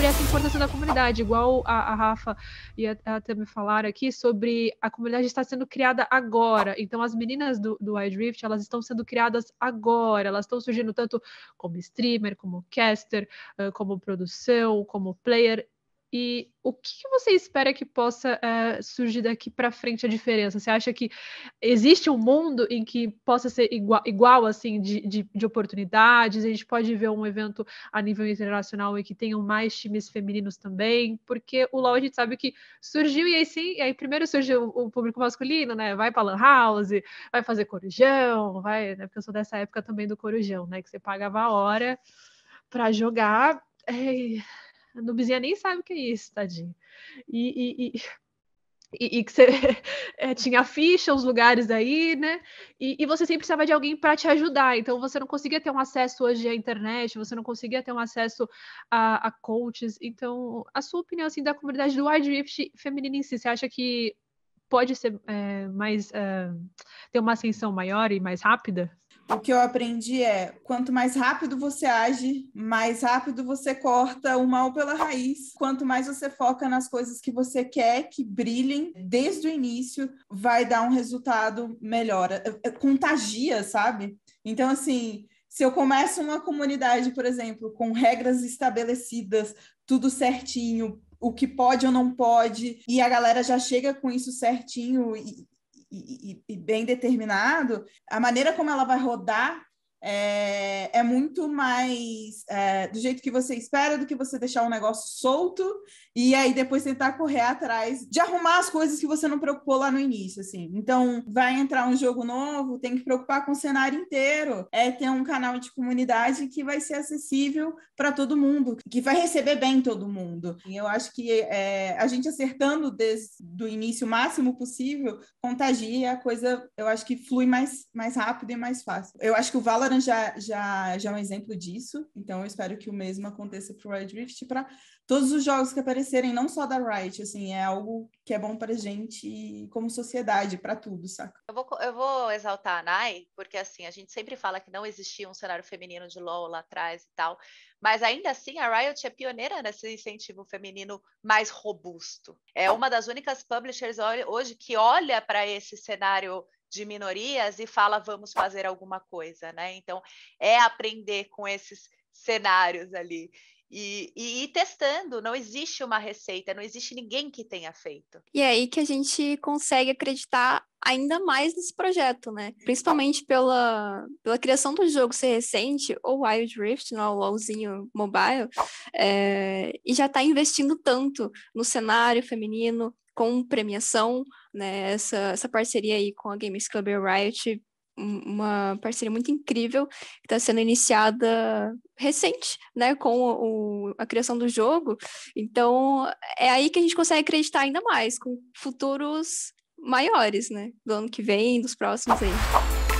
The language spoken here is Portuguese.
sobre essa importância da comunidade, igual a, a Rafa e a, a também falaram aqui, sobre a comunidade está sendo criada agora. Então, as meninas do, do iDrift, elas estão sendo criadas agora, elas estão surgindo tanto como streamer, como caster, como produção, como player, e o que você espera que possa eh, surgir daqui para frente a diferença? Você acha que existe um mundo em que possa ser igual, igual assim, de, de, de, oportunidades? A gente pode ver um evento a nível internacional e que tenham mais times femininos também? Porque o LoL a gente sabe que surgiu e aí sim, e aí primeiro surgiu o público masculino, né? Vai para lan house, vai fazer corujão, vai, né? Porque eu sou dessa época também do corujão, né? Que você pagava a hora para jogar. É a nubizinha nem sabe o que é isso, tadinho. E, e, e, e, e que você é, tinha a ficha, os lugares aí, né? E, e você sempre precisava de alguém para te ajudar. Então você não conseguia ter um acesso hoje à internet, você não conseguia ter um acesso a, a coaches. Então, a sua opinião assim da comunidade do Wide Rift feminina em si, você acha que pode ser é, mais é, ter uma ascensão maior e mais rápida? o que eu aprendi é: quanto mais rápido você age, mais rápido você corta o mal pela raiz. Quanto mais você foca nas coisas que você quer que brilhem desde o início, vai dar um resultado melhor. É, é, contagia, sabe? Então, assim. Se eu começo uma comunidade, por exemplo, com regras estabelecidas, tudo certinho, o que pode ou não pode, e a galera já chega com isso certinho, e, e, bem determinado, a maneira como ela vai rodar é, é muito mais é, do jeito que você espera do que você deixar um negócio solto e aí depois tentar correr atrás de arrumar as coisas que você não preocupou lá no início, assim. Então, vai entrar um jogo novo, tem que preocupar com o cenário inteiro, é ter um canal de comunidade que vai ser acessível para todo mundo, que vai receber bem todo mundo. E eu acho que é, a gente acertando desde do início o máximo possível, contagia a coisa, eu acho que flui mais, mais rápido e mais fácil. Eu acho que o Valor já, já, já é um exemplo disso, então eu espero que o mesmo aconteça para o Red Rift para todos os jogos que aparecerem, não só da Riot, assim, é algo que é bom para gente como sociedade, para tudo, saca? Eu vou, eu vou exaltar a Nai, porque assim, a gente sempre fala que não existia um cenário feminino de LoL lá atrás e tal, mas ainda assim a Riot é pioneira nesse incentivo feminino mais robusto. É ah. uma das únicas publishers hoje que olha para esse cenário de minorias e fala vamos fazer alguma coisa, né? Então é aprender com esses cenários ali. E, e, e, testando, não existe uma receita, não existe ninguém que tenha feito. E é aí que a gente consegue acreditar ainda mais nesse projeto, né? Principalmente pela, pela criação do jogo ser recente, ou Wild Rift, no é o LOLzinho mobile, é, e já está investindo tanto no cenário feminino, com premiação, né? Essa, essa parceria aí com a Games Club e Riot, uma parceria muito incrível que está sendo iniciada recente, né, com o, a criação do jogo. Então é aí que a gente consegue acreditar ainda mais com futuros maiores, né, do ano que vem, dos próximos aí.